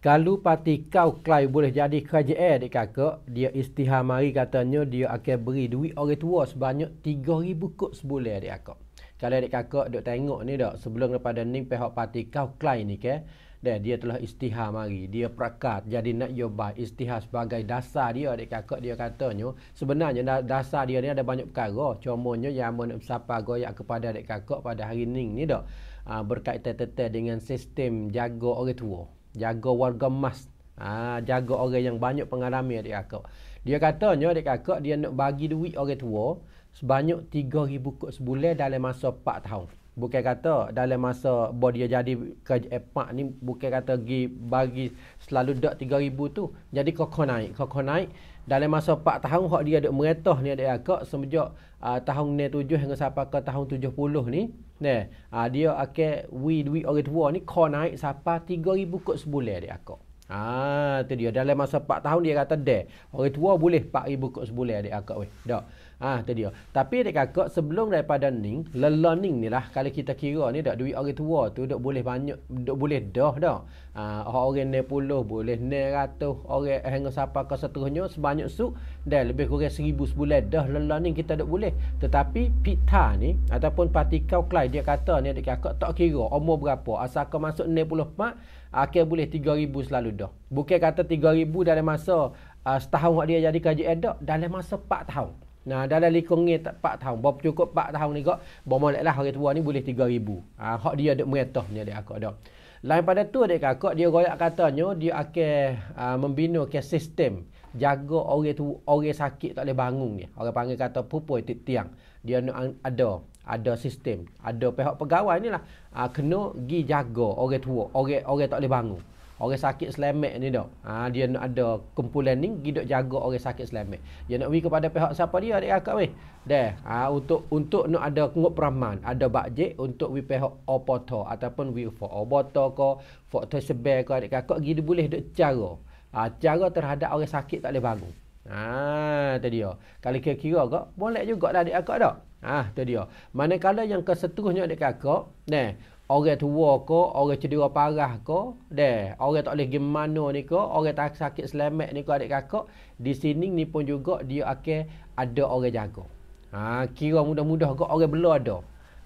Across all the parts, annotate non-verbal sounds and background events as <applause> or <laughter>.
Kalau parti kau klai boleh jadi kerajaan dek kakak, dia istihar mari katanya dia akan beri duit orang tua sebanyak 3,000 kot sebulan dek kakak. Kalau dek kakak duk tengok ni dok sebelum daripada ni pihak parti kau klai ni ke, dan dia telah istihar mari. Dia prakat jadi nak yoba istihar sebagai dasar dia dek kakak dia katanya. Sebenarnya dasar dia ni ada banyak perkara. Cumanya yang mana siapa goyak kepada dek kakak pada hari ni ni dok ah, berkaitan-kaitan dengan sistem jaga orang tua jaga warga emas ha, jaga orang yang banyak pengalaman adik kakak dia katanya adik kakak dia nak bagi duit orang tua sebanyak 3000 kot sebulan dalam masa 4 tahun Bukan kata dalam masa bod dia jadi kerja epak eh, ni bukan kata gi bagi selalu dak 3000 tu. Jadi kokoh naik, kokoh naik. Dalam masa 4 tahun hak dia dak meretah ni ada akak semenjak uh, tahun ni tujuh hingga sampai ke tahun tujuh puluh ni. Nah, uh, dia akan wi duit orang tua ni kok naik sampai 3000 kot sebulan dia akak. Ah, tu dia dalam masa 4 tahun dia kata deh. Orang tua boleh 4000 kok sebulan dia akak weh. Dak. Ah, ha, tadi dia. Tapi dia kakak sebelum daripada ni, le learning ni lah kalau kita kira ni dak duit orang tua tu dak boleh banyak dak boleh dah dah. Ha, ah, orang 90 boleh 100, orang hang siapa ke seterusnya sebanyak su dah lebih kurang 1000 sebulan dah le learning kita dak boleh. Tetapi pita ni ataupun parti kau klai dia kata ni dia kakak tak kira umur berapa asal kau masuk pak, akhir boleh tiga ribu selalu dah. Bukan kata 3000 dalam masa uh, setahun dia jadi kaji edok dalam masa 4 tahun. Nah, dah likung ni 4 tahun. Bapak cukup Pak tahun ni kok. Bermalik lah orang tua ni boleh tiga ribu. ha, hak dia ada meretah ni ada akak dah. Lain pada tu ada kakak dia royak katanya dia akan uh, membina ke sistem jaga orang tu orang sakit tak boleh bangun ni. Orang panggil kata pupoi tit tiang. Dia ada ada sistem, ada pihak pegawai ni lah uh, kena pergi jaga orang tua, orang orang tak boleh bangun orang sakit selamat ni dok. Ha, dia nak ada kumpulan ni pergi dok jaga orang sakit selamat. Dia nak pergi kepada pihak siapa dia adik akak weh. Dah. Ha, untuk untuk nak ada ngup peraman, ada bajet untuk we pihak opoto ataupun we for obato ko, for to sebel ko adik akak gitu boleh dok cara. Ha, cara terhadap orang sakit tak boleh bangun. Ha, tu dia. Kalau kira-kira kok boleh juga dah adik akak dok. Ha, tu dia. Manakala yang keseterusnya adik akak, nah, orang tua ke, orang cedera parah ke, deh, orang tak boleh pergi mana ni ke, orang tak sakit selamat ni ke adik kakak, di sini ni pun juga dia akan ada orang jaga. Ha, kira mudah-mudah ke orang belah ada.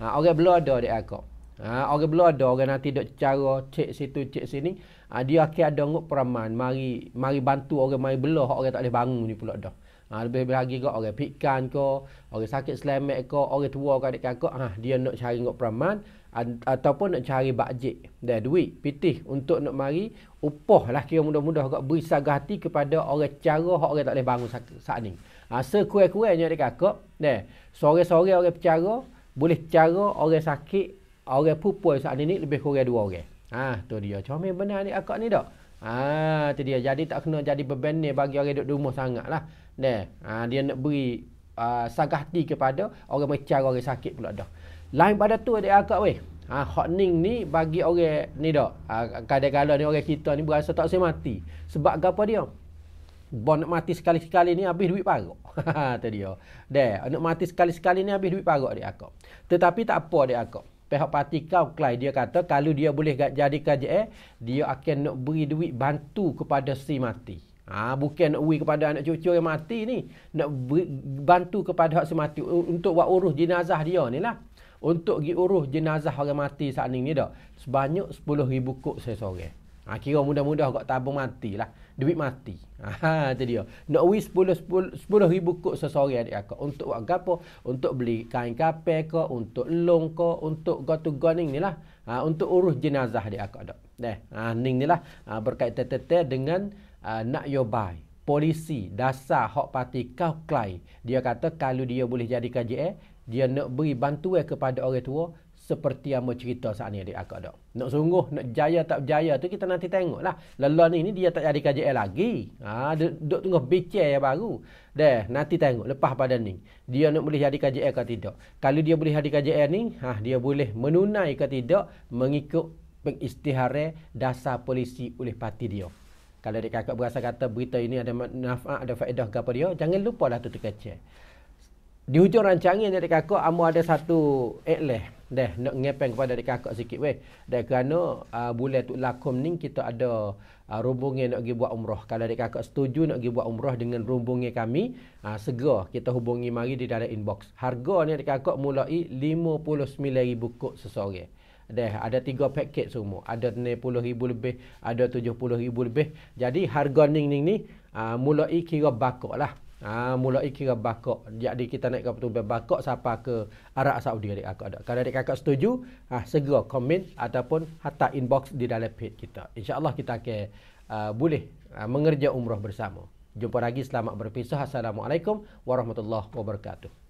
Ha, orang belah ada adik kakak. Ha, orang belah ada, orang nanti duk cara cek situ, cek sini, ha, dia akan ada ngut peraman, mari mari bantu orang, mari belah orang tak boleh bangun ni pula dah. Ha, lebih-lebih lagi ke orang pikan ke, orang sakit selamat ke, orang tua ke adik kakak, ha, dia nak cari ngut peraman, ataupun nak cari bajet dan duit pitih untuk nak mari upah lah kira mudah-mudah agak beri sagah hati kepada orang cara orang tak boleh bangun saat ni ha, sekurang-kurangnya dia kakak dan sore-sore orang percara boleh cara orang sakit orang pupul saat ni lebih kurang dua orang ha, tu dia comel benar ni akak ni tak ha, tu dia jadi tak kena jadi beban bagi orang duduk rumah sangat lah ha, dia nak beri uh, sagah hati kepada orang percara orang sakit pula dah lain pada tu ada akak weh. Ha, hot ning ni bagi orang ni dok. Ha, kadang-kadang ni orang kita ni berasa tak saya mati. Sebab apa dia? Bon nak mati sekali-sekali ni habis duit parok. <laughs> tu dia. Dah, nak mati sekali-sekali ni habis duit parok dia akak. Tetapi tak apa dia akak. Pihak parti kau klai dia kata kalau dia boleh jadi KJE, eh, dia akan nak beri duit bantu kepada si mati. Ha, bukan nak ui kepada anak cucu yang mati ni. Nak beri, bantu kepada hak si mati untuk buat urus jenazah dia ni lah untuk pergi uruh jenazah orang mati saat ini dah sebanyak 10,000 kok saya sore. Ha, kira mudah-mudah kau tabung mati lah. Duit mati. Ha, ha, itu dia. Nak wis 10 ribu kot sesore adik aku. Untuk buat apa? Untuk beli kain kape ke? Untuk long ke? Untuk go to go ni ni lah. Ha, untuk urus jenazah adik aku. Dok. Deh. Ha, ni ni lah. Ha, berkaitan tete dengan uh, nak yo buy. Polisi dasar hak parti kau klai. Dia kata kalau dia boleh jadi KJA, dia nak beri bantuan kepada orang tua seperti yang bercerita saat ni adik akak dok. Nak sungguh, nak jaya tak berjaya tu kita nanti tengok lah. Lelah ni, ni dia tak jadi KJL lagi. Ha, duduk tunggu bicara yang baru. Dah, nanti tengok lepas pada ni. Dia nak boleh jadi KJL ke tidak. Kalau dia boleh jadi KJL ni, ha, dia boleh menunai ke tidak mengikut pengistihara dasar polisi oleh parti dia. Kalau adik kakak berasa kata berita ini ada manfaat, ada faedah kepada dia, jangan lupa lah tu terkecil di hujung rancangan dari kakak amu ada satu atlet deh nak ngepeng kepada dekat kakak sikit weh dan kerana uh, bulan tu lakum ni kita ada uh, ah, rumbungnya nak pergi buat umrah kalau dekat kakak setuju nak pergi buat umrah dengan rumbungnya kami uh, segera kita hubungi mari di dalam inbox harga ni dekat kakak mulai 59 ribu kot sesore deh ada tiga paket semua ada 60 ribu lebih ada 70 ribu lebih jadi harga ni ni ni uh, mulai kira bakok lah Ah ha, mulai kira bakok. Jadi kita naik ke petubel bakok siapa ke arah Saudi adik aku ada. Kalau adik kakak setuju, ah segera komen ataupun hantar inbox di dalam page kita. Insya-Allah kita akan uh, boleh uh, mengerja umrah bersama. Jumpa lagi selamat berpisah. Assalamualaikum warahmatullahi wabarakatuh.